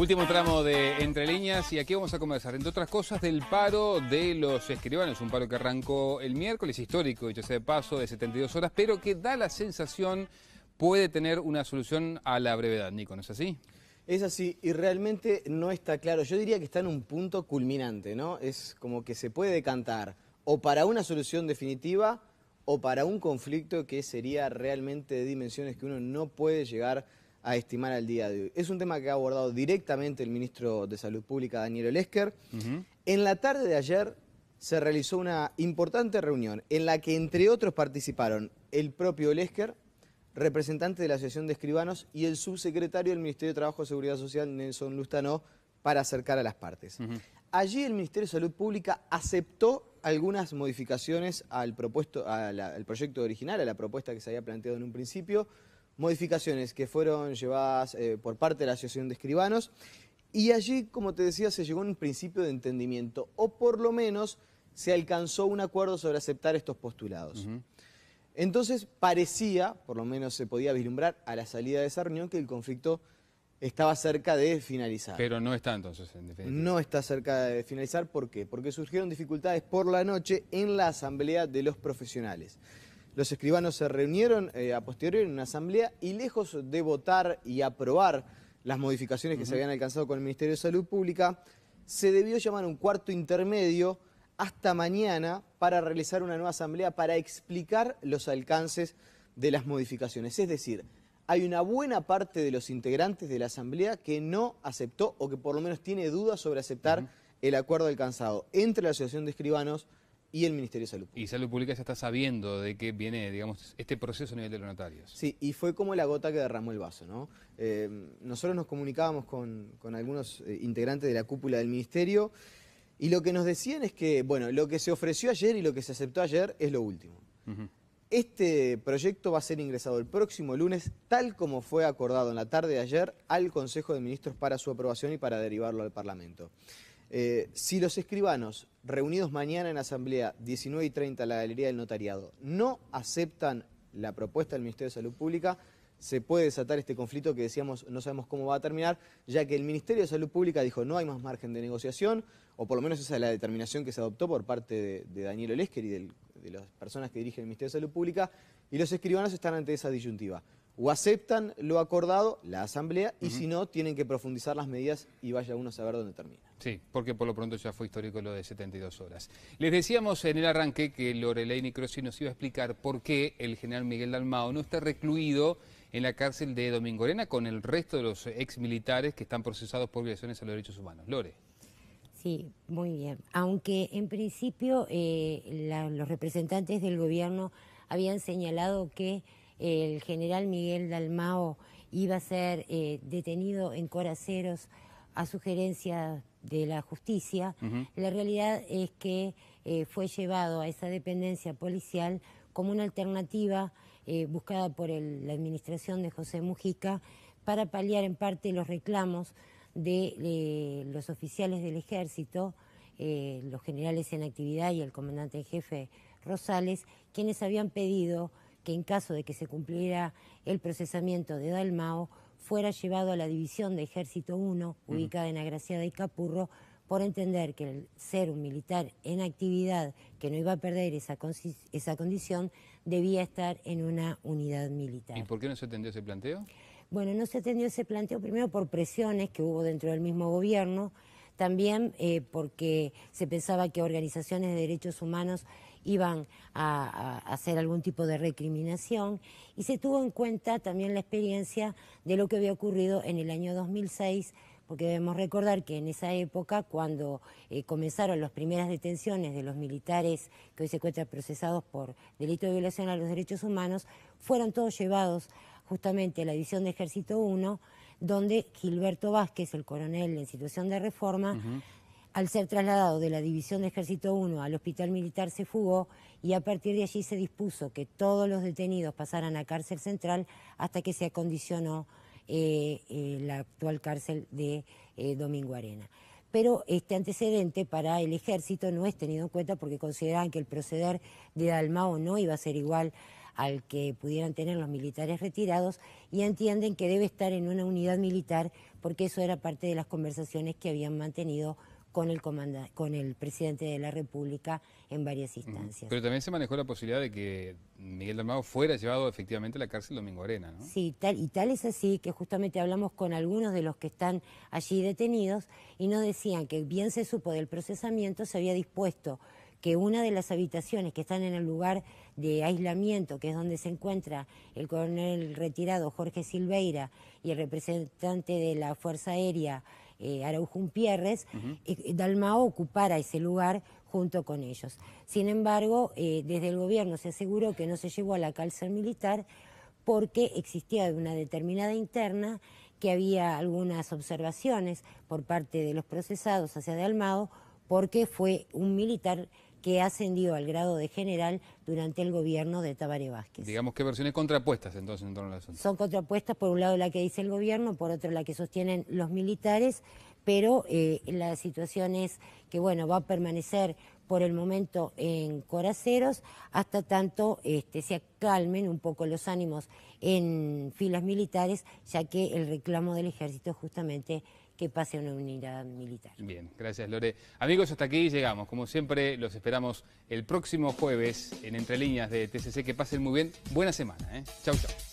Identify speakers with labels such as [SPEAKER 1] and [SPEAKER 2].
[SPEAKER 1] Último tramo de Entre Líneas y aquí vamos a conversar, entre otras cosas, del paro de los escribanos, un paro que arrancó el miércoles, histórico, dicho sea de paso, de 72 horas, pero que da la sensación puede tener una solución a la brevedad, Nico, ¿no es así? Es así, y realmente no
[SPEAKER 2] está claro. Yo diría que está en un punto culminante, ¿no? Es como que se puede decantar o para una solución definitiva o para un conflicto que sería realmente de dimensiones que uno no puede llegar a a estimar al día de hoy. Es un tema que ha abordado directamente el ministro de Salud Pública, Daniel Olesker. En la tarde de ayer se realizó una importante reunión en la que, entre otros, participaron el propio Olesker, representante de la Asociación de Escribanos y el subsecretario del Ministerio de Trabajo y Seguridad Social, Nelson Lustano, para acercar a las partes. Allí el Ministerio de Salud Pública aceptó algunas modificaciones al, propuesto, al proyecto original, a la propuesta que se había planteado en un principio, modificaciones que fueron llevadas eh, por parte de la Asociación de Escribanos y allí, como te decía, se llegó a un principio de entendimiento, o por lo menos se alcanzó un acuerdo sobre aceptar estos postulados. Entonces parecía, por lo menos se podía vislumbrar a la salida de esa reunión, que el conflicto estaba cerca de finalizar.
[SPEAKER 1] Pero no está entonces en definitiva.
[SPEAKER 2] No está cerca de finalizar, ¿por qué? Porque surgieron dificultades por la noche en la asamblea de los profesionales. Los escribanos se reunieron eh, a posteriori en una asamblea y lejos de votar y aprobar las modificaciones que se habían alcanzado con el Ministerio de Salud Pública, se debió llamar un cuarto intermedio hasta mañana para realizar una nueva asamblea para explicar los alcances de las modificaciones. Es decir, hay una buena parte de los integrantes de la asamblea que no aceptó o que por lo menos tiene dudas sobre aceptar el acuerdo alcanzado entre la Asociación de Escribanos y el Ministerio
[SPEAKER 1] de Salud Pública. Y Salud Pública ya está sabiendo de que viene, digamos, este proceso a nivel de los notarios. Sí, y fue
[SPEAKER 2] como la gota que derramó el vaso, ¿no? Em, nosotros nos comunicábamos con, algunos eh, integrantes de la cúpula del Ministerio y lo que nos decían es que, bueno, lo que se ofreció ayer y lo que se aceptó ayer es lo último. Este proyecto va a ser ingresado el próximo lunes, tal como fue acordado en la tarde de ayer, al Consejo de Ministros para su aprobación y para derivarlo al Parlamento. Eh, si los escribanos reunidos mañana en asamblea 19 y 30 a la Galería del Notariado no aceptan la propuesta del Ministerio de Salud Pública, se puede desatar este conflicto que decíamos no sabemos cómo va a terminar, ya que el Ministerio de Salud Pública dijo no hay más margen de negociación, o por lo menos esa es la determinación que se adoptó por parte de, Daniel Olesker y de las personas que dirigen el Ministerio de Salud Pública, y los escribanos están ante esa disyuntiva o aceptan lo acordado, la Asamblea, y si no, tienen que profundizar las medidas y vaya uno a
[SPEAKER 1] saber dónde termina. Sí, porque por lo pronto ya fue histórico lo de 72 horas. Les decíamos en el arranque que Lorelei Nicrosi nos iba a explicar por qué el general Miguel Dalmao no está recluido en la cárcel de Domingo Arena con el resto de los exmilitares que están procesados por violaciones a los derechos humanos. Lore.
[SPEAKER 3] Sí, muy bien. Aunque en principio eh, los representantes del gobierno habían señalado que el general Miguel Dalmao iba a ser eh, detenido en Coraceros a sugerencia de la justicia, la realidad es que eh, fue llevado a esa dependencia policial como una alternativa eh, buscada por el, la administración de José Mujica para paliar en parte los reclamos de los oficiales del ejército, los generales en actividad y el comandante en jefe Rosales, quienes habían pedido que en caso de que se cumpliera el procesamiento de Dalmao, fuera llevado a la División de Ejército 1, ubicada en Agraciada y Capurro, por entender que el ser un militar en actividad que no iba a perder esa, esa condición debía estar en una unidad militar.
[SPEAKER 1] ¿Y por qué no se atendió ese planteo?
[SPEAKER 3] Bueno, no se atendió ese planteo primero por presiones que hubo dentro del mismo gobierno también eh, porque se pensaba que organizaciones de derechos humanos iban a, hacer algún tipo de recriminación y se tuvo en cuenta también la experiencia de lo que había ocurrido en el año 2006 porque debemos recordar que en esa época, cuando eh, comenzaron las primeras detenciones de los militares que hoy se encuentran procesados por delito de violación a los derechos humanos, fueron todos llevados justamente a la División de Ejército 1 donde Gilberto Vázquez, el coronel en situación de reforma, al ser trasladado de la División de Ejército 1 al Hospital Militar se fugó y a partir de allí se dispuso que todos los detenidos pasaran a cárcel central hasta que se acondicionó eh, eh, la actual cárcel de eh, Domingo Arena. Pero este antecedente para el ejército no es tenido en cuenta porque consideraban que el proceder de Dalmao no iba a ser igual al que pudieran tener los militares retirados y entienden que debe estar en una unidad militar porque eso era parte de las conversaciones que habían mantenido con el, con el presidente de la República en varias instancias.
[SPEAKER 1] Pero también se manejó la posibilidad de que Miguel Armado fuera llevado efectivamente a la cárcel Domingo Arena, ¿no?
[SPEAKER 3] Sí, tal, y tal es así que justamente hablamos con algunos de los que están allí detenidos y nos decían que bien se supo del procesamiento, se había dispuesto que una de las habitaciones que están en el lugar de aislamiento, que es donde se encuentra el coronel retirado Jorge Silveira y el representante de la Fuerza Aérea eh, Araujun Pierres, eh, Dalmao ocupara ese lugar junto con ellos. Sin embargo, eh, desde el gobierno se aseguró que no se llevó a la cárcel militar porque existía una determinada interna que había algunas observaciones por parte de los procesados hacia Dalmao porque fue un militar que ascendió al grado de general durante el gobierno de Tabaré Vázquez.
[SPEAKER 1] Digamos que versiones contrapuestas entonces en torno a la asunto.
[SPEAKER 3] Son contrapuestas, por un lado la que dice el gobierno, por otro la que sostienen los militares, pero eh, la situación es que, bueno, va a permanecer por el momento en Coraceros, hasta tanto este, se acalmen un poco los ánimos en filas militares, ya que el reclamo del ejército justamente que pase una unidad militar.
[SPEAKER 1] Bien, gracias Lore. Amigos, hasta aquí llegamos. Como siempre, los esperamos el próximo jueves en Entre Líneas de TCC. Que pasen muy bien. Buena semana. ¿eh? Chau, chau.